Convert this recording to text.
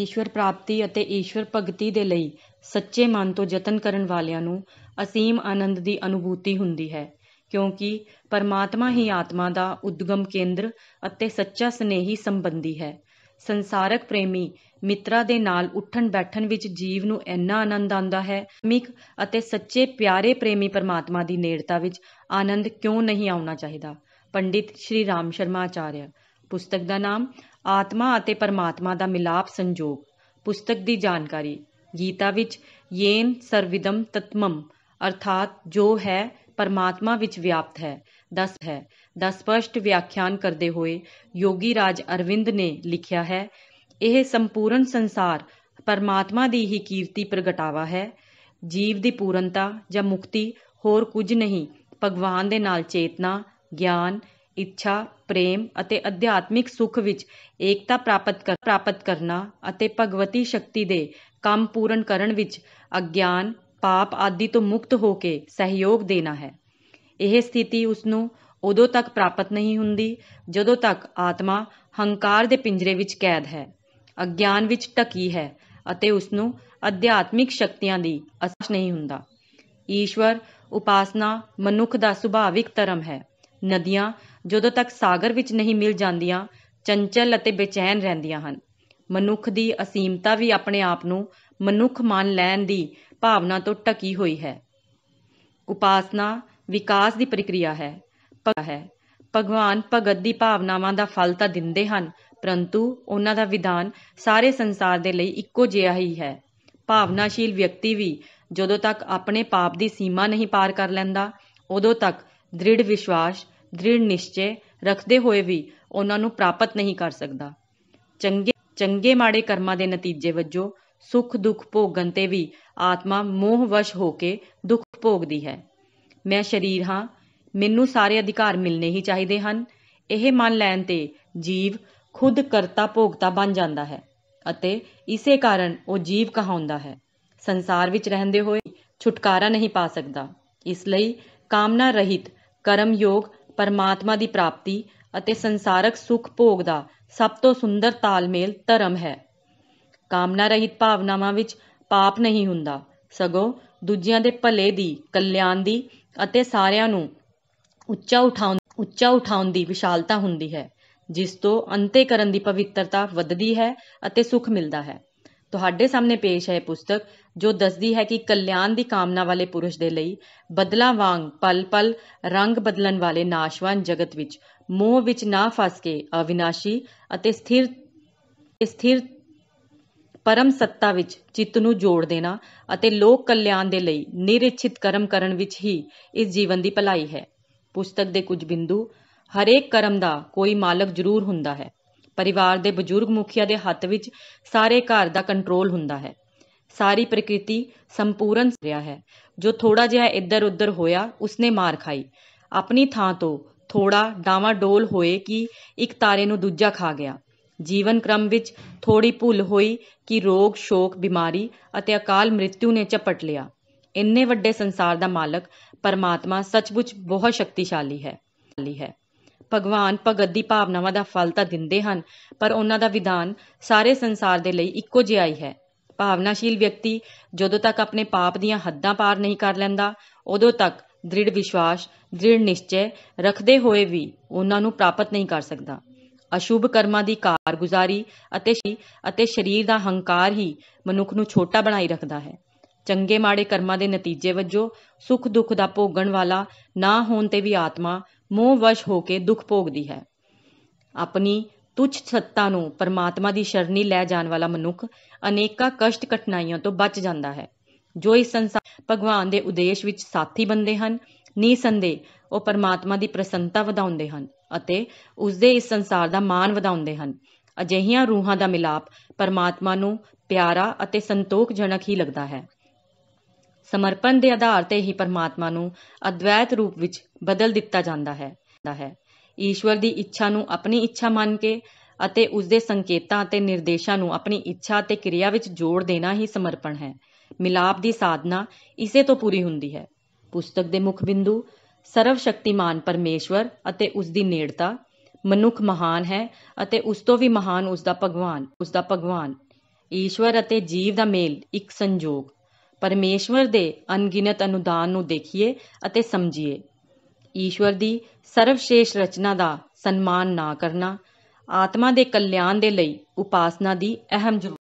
ਈਸ਼ਵਰ ਪ੍ਰਾਪਤੀ ਅਤੇ ਈਸ਼ਵਰ ਭਗਤੀ ਦੇ ਲਈ ਸੱਚੇ ਮਨ ਤੋਂ ਯਤਨ ਕਰਨ ਵਾਲਿਆਂ ਨੂੰ ਅਸੀਮ ਆਨੰਦ ਦੀ ਅਨੁਭੂਤੀ ਹੁੰਦੀ ਹੈ ਕਿਉਂਕਿ ਪਰਮਾਤਮਾ ਹੀ ਆਤਮਾ ਦਾ ਉਦਗਮ ਕੇਂਦਰ ਅਤੇ ਸੱਚਾ ਸਨੇਹੀ ਸੰਬੰਧੀ ਹੈ ਸੰਸਾਰਕ ਪ੍ਰੇਮੀ ਮਿੱਤਰਾ ਦੇ ਨਾਲ ਉੱਠਣ ਬੈਠਣ ਵਿੱਚ ਜੀਵ ਨੂੰ ਇੰਨਾ ਆਨੰਦ ਆਉਂਦਾ ਹੈ ਮਿਕ ਅਤੇ ਸੱਚੇ ਪਿਆਰੇ ਪ੍ਰੇਮੀ ਪਰਮਾਤਮਾ ਦੀ ਨੇੜਤਾ ਵਿੱਚ ਆਨੰਦ ਕਿਉਂ ਨਹੀਂ ਆਉਣਾ ਚਾਹੀਦਾ ਪੰਡਿਤ ਸ਼੍ਰੀ ਰਾਮ ਸ਼ਰਮਾ ਆਚਾਰਿਆ ਪੁਸਤਕ ਦਾ ਨਾਮ ਆਤਮਾ ਅਤੇ ਪਰਮਾਤਮਾ ਦਾ ਮਿਲਾਪ ਸੰਜੋਗ ਪੁਸਤਕ ਦੀ ਜਾਣਕਾਰੀ ਗੀਤਾ ਵਿੱਚ ਯੇਨ ਸਰਵਿਦਮ ਤਤਮਮ ਅਰਥਾਤ ਜੋ ਹੈ ਪਰਮਾਤਮਾ ਵਿੱਚ ਵਿਆਪਤ ਹੈ ਦਸ ਹੈ ਦਾ ਸਪਸ਼ਟ ਵਿਆਖਿਆਨ ਕਰਦੇ ਹੋਏ ਯੋਗੀ ਰਾਜ ਅਰਵਿੰਦ ਨੇ ਲਿਖਿਆ ਹੈ ਇਹ ਸੰਪੂਰਨ ਸੰਸਾਰ ਪਰਮਾਤਮਾ ਦੀ ਹੀ ਕੀਰਤੀ ਪ੍ਰਗਟਾਵਾ ਹੈ ਜੀਵ ਦੀ ਪੂਰਨਤਾ ਜਾਂ ਮੁਕਤੀ ਹੋਰ ਕੁਝ ਨਹੀਂ ਭਗਵਾਨ ਦੇ ਨਾਲ ਚੇਤਨਾ ਗਿਆਨ ਇੱਛਾ ਪ੍ਰੇਮ ਅਤੇ ਅਧਿਆਤਮਿਕ ਸੁੱਖ ਵਿੱਚ ਏਕਤਾ ਪ੍ਰਾਪਤ ਕਰ ਪ੍ਰਾਪਤ ਕਰਨਾ ਅਤੇ ਭਗਵਤੀ ਸ਼ਕਤੀ ਦੇ ਕੰਮ ਪੂਰਨ ਕਰਨ ਵਿੱਚ ਅਗਿਆਨ ਪਾਪ ਆਦਿ ਤੋਂ ਮੁਕਤ ਹੋ ਕੇ ਸਹਿਯੋਗ ਦੇਣਾ ਹੈ ਇਹ ਸਥਿਤੀ ਉਸ ਨੂੰ ਉਦੋਂ ਤੱਕ ਪ੍ਰਾਪਤ ਨਹੀਂ ਹੁੰਦੀ ਜਦੋਂ ਤੱਕ ਆਤਮਾ ਹੰਕਾਰ ਦੇ ਪਿੰਜਰੇ ਵਿੱਚ ਕੈਦ ਹੈ ਅਗਿਆਨ ਵਿੱਚ ਟਕੀ ਹੈ ਅਤੇ ਉਸ ਨੂੰ ਅਧਿਆਤਮਿਕ ਸ਼ਕਤੀਆਂ ਦੀ ਅਸਰ ਨਹੀਂ ਹੁੰਦਾ ਈਸ਼ਵਰ ਉਪਾਸਨਾ ਮਨੁੱਖ ਦਾ ਸੁਭਾਵਿਕ ਧਰਮ ਹੈ ਨਦੀਆਂ ਜਦੋਂ ਤੱਕ ਸਾਗਰ ਵਿੱਚ ਨਹੀਂ ਮਿਲ ਜਾਂਦੀਆਂ ਚੰਚਲ ਅਤੇ ਬੇਚੈਨ ਰਹਿੰਦੀਆਂ ਹਨ ਮਨੁੱਖ ਦੀ ਅਸੀਮਤਾ ਵੀ ਆਪਣੇ ਆਪ ਨੂੰ ਮਨੁੱਖ ਮੰਨ ਲੈਣ ਦੀ ਭਾਵਨਾ ਤੋਂ ਟਕੀ ਹੋਈ ਹੈ ਉਪਾਸਨਾ ਵਿਕਾਸ ਦੀ ਪ੍ਰਕਿਰਿਆ ਹੈ ਹੈ ਭਗਵਾਨ ਭਗਤ ਦੀ ਭਾਵਨਾਵਾਂ ਦਾ ਫਲ ਤਾਂ ਦਿੰਦੇ ਹਨ ਪਰੰਤੂ ਉਹਨਾਂ ਦਾ ਵਿਧਾਨ ਸਾਰੇ ਸੰਸਾਰ ਦੇ ਲਈ ਇੱਕੋ ਜਿਹਾ ਹੀ ਹੈ ਭਾਵਨਾਸ਼ੀਲ ਵਿਅਕਤੀ ਵੀ ਜਦੋਂ ਤੱਕ ਆਪਣੇ ਪਾਪ ਦੀ ਸੀਮਾ ਨਹੀਂ ਪਾਰ ਕਰ ਲੈਂਦਾ ਉਦੋਂ ਤੱਕ ਦ੍ਰਿੜ ਵਿਸ਼ਵਾਸ ਦ੍ਰਿੜ ਨਿਸ਼ਚੇ ਰੱਖਦੇ ਹੋਏ ਵੀ ਉਹਨਾਂ ਨੂੰ ਪ੍ਰਾਪਤ ਨਹੀਂ ਕਰ ਸਕਦਾ ਚੰਗੇ ਚੰਗੇ ਮਾੜੇ ਕਰਮਾਂ ਦੇ ਨਤੀਜੇ ਵਜੋਂ ਸੁੱਖ ਦੁੱਖ ਭੋਗਣ ਤੇ ਵੀ ਆਤਮਾ ਮੋਹ ਵਸ਼ ਹੋ ਕੇ ਦੁੱਖ ਭੋਗਦੀ ਹੈ ਮੈਂ ਸ਼ਰੀਰ ਹਾਂ ਮੈਨੂੰ ਸਾਰੇ ਅਧਿਕਾਰ ਮਿਲਨੇ ਹੀ ਚਾਹੀਦੇ ਹਨ ਇਹ ਮੰਨ ਲੈਣ ਤੇ ਜੀਵ ਖੁਦ ਕਰਤਾ ਭੋਗਤਾ ਬਣ ਜਾਂਦਾ ਹੈ ਅਤੇ ਇਸੇ ਕਾਰਨ ਉਹ ਜੀਵ ਕਹਾਉਂਦਾ ਹੈ ਸੰਸਾਰ ਵਿੱਚ ਰਹਿੰਦੇ ਹੋਏ ਛੁਟਕਾਰਾ ਨਹੀਂ ਪਾ ਸਕਦਾ ਇਸ ਲਈ ਕਾਮਨਾ ਰਹਿਤ ਕਰਮ ਯੋਗ ਪਰਮਾਤਮਾ ਦੀ ਪ੍ਰਾਪਤੀ ਅਤੇ ਸੰਸਾਰਕ ਸੁਖ ਭੋਗ ਦਾ ਸਭ ਤੋਂ ਸੁੰਦਰ ਤਾਲਮੇਲ ਧਰਮ ਹੈ ਕਾਮਨਾ ਰਹਿਤ ਭਾਵਨਾਵਾਂ ਵਿੱਚ ਪਾਪ ਨਹੀਂ ਹੁੰਦਾ ਸਗੋਂ ਦੂਜਿਆਂ ਦੇ ਭਲੇ ਦੀ ਕਲਿਆਣ ਦੀ ਅਤੇ ਸਾਰਿਆਂ ਨੂੰ ਉੱਚਾ ਉਠਾਉਣ ਉੱਚਾ ਉਠਾਉਣ ਦੀ ਵਿਸ਼ਾਲਤਾ ਹੁੰਦੀ ਹੈ ਜਿਸ ਤੋਂ ਅੰਤੇ ਕਰਨ ਦੀ ਪਵਿੱਤਰਤਾ ਵੱਧਦੀ ਹੈ ਅਤੇ ਸੁਖ ਮਿਲਦਾ ਹੈ ਤੁਹਾਡੇ ਸਾਹਮਣੇ ਪੇਸ਼ ਹੈ ਪੁਸਤਕ ਜੋ ਦੱਸਦੀ ਹੈ ਕਿ ਕਲਿਆਣ ਦੀ ਕਾਮਨਾ ਵਾਲੇ ਪੁਰਸ਼ ਦੇ ਲਈ ਬਦਲਾ ਵਾਂਗ ਪਲ-ਪਲ ਰੰਗ ਬਦਲਣ ਵਾਲੇ ਨਾਸ਼ਵਾਨ ਜਗਤ ਵਿੱਚ ਮੋਹ ਵਿੱਚ ਨਾ ਫਸ ਕੇ ਅਵਿਨਾਸ਼ੀ ਅਤੇ ਸਥਿਰ ਸਥਿਰ ਪਰਮ ਸੱਤਾ ਵਿੱਚ ਚਿੱਤ ਨੂੰ ਜੋੜ ਦੇਣਾ ਅਤੇ ਲੋਕ ਕਲਿਆਣ ਦੇ ਲਈ ਨਿਰਿਛਿਤ ਕਰਮ ਕਰਨ ਵਿੱਚ ਹੀ ਇਸ ਜੀਵਨ ਦੀ ਭਲਾਈ ਹੈ ਪੁਸਤਕ ਦੇ ਕੁਝ ਬਿੰਦੂ ਹਰੇਕ ਕਰਮ ਦਾ ਕੋਈ ਮਾਲਕ ਜ਼ਰੂਰ ਹੁੰਦਾ ਹੈ ਪਰਿਵਾਰ ਦੇ ਬਜ਼ੁਰਗ ਮੁਖੀਆ ਦੇ ਹੱਥ ਵਿੱਚ ਸਾਰੇ ਘਰ ਦਾ ਕੰਟਰੋਲ ਹੁੰਦਾ ਹੈ ਸਾਰੀ ਪ੍ਰਕਿਰਤੀ ਸੰਪੂਰਨ ਰਿਹਾ ਹੈ ਜੋ ਥੋੜਾ ਜਿਹਾ ਇੱਧਰ ਉੱਧਰ ਹੋਇਆ ਉਸਨੇ ਮਾਰ ਖਾਈ ਆਪਣੀ ਥਾਂ ਤੋਂ ਥੋੜਾ ਡਾਵਾ ਡੋਲ ਹੋਏ ਕਿ ਇੱਕ ਤਾਰੇ ਨੂੰ ਦੂਜਾ ਖਾ ਗਿਆ ਜੀਵਨ ਕ੍ਰਮ ਵਿੱਚ ਥੋੜੀ ਭੁੱਲ ਹੋਈ ਕਿ ਰੋਗ ਸ਼ੋਕ ਬਿਮਾਰੀ ਅਤੇ ਅਕਾਲ ਮ੍ਰਿਤਿਊ ਨੇ ਚਪਟ ਲਿਆ ਇੰਨੇ ਵੱਡੇ ਸੰਸਾਰ ਦਾ ਮਾਲਕ ਪਰਮਾਤਮਾ ਸੱਚਮੁੱਚ ਬਹੁਤ ਸ਼ਕਤੀਸ਼ਾਲੀ ਹੈ ਹੈ ਭਗਵਾਨ ਭਗਤ ਦੀ ਭਾਵਨਾਵਾਂ ਦਾ ਫਲ ਤਾਂ ਦਿੰਦੇ ਹਨ ਪਰ ਉਹਨਾਂ ਦਾ ਵਿਧਾਨ ਸਾਰੇ ਸੰਸਾਰ ਦੇ ਲਈ ਇੱਕੋ ਜਿਹਾ ਹੀ ਹੈ ਭਾਵਨਾਸ਼ੀਲ ਵਿਅਕਤੀ ਜਦੋਂ ਤੱਕ ਆਪਣੇ ਪਾਪ ਦੀਆਂ ਹੱਦਾਂ ਪਾਰ ਨਹੀਂ ਕਰ ਲੈਂਦਾ ਉਦੋਂ ਤੱਕ ਦ੍ਰਿੜ ਵਿਸ਼ਵਾਸ ਦ੍ਰਿੜ ਨਿਸ਼ਚੈ ਰੱਖਦੇ ਹੋਏ ਵੀ ਉਹਨਾਂ ਨੂੰ ਪ੍ਰਾਪਤ ਨਹੀਂ ਕਰ ਸਕਦਾ ਅਸ਼ੁਭ ਕਰਮਾਂ ਦੀ ਕਾਰਗੁਜ਼ਾਰੀ ਅਤੇ ਅਤੇ ਸਰੀਰ ਦਾ ਹੰਕਾਰ ਹੀ ਮਨੁੱਖ ਨੂੰ ਛੋਟਾ ਬਣਾਈ ਰੱਖਦਾ ਹੈ ਚੰਗੇ ਮਾੜੇ ਕਰਮਾਂ ਦੇ ਨਤੀਜੇ ਵਜੋਂ ਸੁੱਖ ਦੁੱਖ ਦਾ ਭੋਗਣ ਵਾਲਾ ਨਾ ਹੋਣ ਤੇ ਵੀ ਆਤਮਾ ਮੋਹਵਸ਼ ਹੋ ਕੇ ਦੁੱਖ ਭੋਗਦੀ ਹੈ ਆਪਣੀ ਤੁਛ ਸੱਤਾ ਨੂੰ ਪਰਮਾਤਮਾ ਦੀ ਸ਼ਰਣੀ ਲੈ ਜਾਣ ਵਾਲਾ ਮਨੁੱਖ ਅਨੇਕਾਂ ਕਸ਼ਟ ਕਠਿਨਾਈਆਂ ਤੋਂ ਬਚ ਜਾਂਦਾ ਹੈ ਜੋ ਇਸ ਸੰਸਾਰ ਭਗਵਾਨ ਦੇ ਉਦੇਸ਼ ਵਿੱਚ ਸਾਥੀ ਬੰਦੇ ਹਨ ਨੀ ਸੰਦੇ ਉਹ ਪਰਮਾਤਮਾ ਦੀ ਪ੍ਰਸੰਨਤਾ ਵਧਾਉਂਦੇ ਹਨ ਅਤੇ ਉਸ ਦੇ ਇਸ ਸੰਸਾਰ ਦਾ ਮਾਨ ਵਧਾਉਂਦੇ ਹਨ ਅਜਿਹੀਆਂ ਰੂਹਾਂ ਦਾ ਮਿਲਾਪ ਪਰਮਾਤਮਾ ਨੂੰ ਪਿਆਰਾ ਅਤੇ ਸੰਤੋਖਜਨਕ ਹੀ ਲੱਗਦਾ ਹੈ ਸਮਰਪਣ ਦੇ ਆਧਾਰ ਤੇ ਹੀ ਪਰਮਾਤਮਾ ਨੂੰ ਅਦਵੈਤ ਰੂਪ ਵਿੱਚ ਬਦਲ ਦਿੱਤਾ ਜਾਂਦਾ ਹੈ ਹੈ ਈਸ਼ਵਰ ਦੀ ਇੱਛਾ ਨੂੰ ਆਪਣੀ ਇੱਛਾ ਮੰਨ ਕੇ ਅਤੇ ਉਸ ਦੇ ਸੰਕੇਤਾਂ ਅਤੇ ਨਿਰਦੇਸ਼ਾਂ ਨੂੰ ਆਪਣੀ ਇੱਛਾ ਅਤੇ ਕਿਰਿਆ ਵਿੱਚ ਜੋੜ ਦੇਣਾ ਹੀ ਸਮਰਪਣ ਹੈ ਮਿਲਾਪ ਦੀ ਸਾਧਨਾ ਇਸੇ ਤੋਂ ਪੂਰੀ ਹੁੰਦੀ ਹੈ ਪੁਸਤਕ ਦੇ ਮੁੱਖ ਬਿੰਦੂ ਸਰਵ ਸ਼ਕਤੀਮਾਨ ਪਰਮੇਸ਼ਵਰ ਅਤੇ ਉਸ ਦੀ ਨੇੜਤਾ ਮਨੁੱਖ ਮਹਾਨ ਹੈ ਅਤੇ ਉਸ ਤੋਂ ਵੀ ਮਹਾਨ ਉਸ ਦਾ ਭਗਵਾਨ ਉਸ ਦਾ ਭਗਵਾਨ ਈਸ਼ਵਰ ਅਤੇ ਜੀਵ ਦਾ ਮੇਲ ਇੱਕ ਸੰਜੋਗ ਪਰਮੇਸ਼ਵਰ ਦੇ ਅਣਗਿਣਤ ਅਨੁਦਾਨ ਨੂੰ ਦੇਖੀਏ ਅਤੇ ਸਮਝੀਏ ਈਸ਼ਵਰ ਦੀ ਸਰਵਸ਼ੇਸ਼ ਰਚਨਾ ਦਾ ਸਨਮਾਨ ਨਾ ਕਰਨਾ ਆਤਮਾ ਦੇ ਕਲਿਆਣ ਦੇ ਲਈ ਉਪਾਸਨਾ ਦੀ ਅਹਿਮ ਜ਼ਰੂਰਤ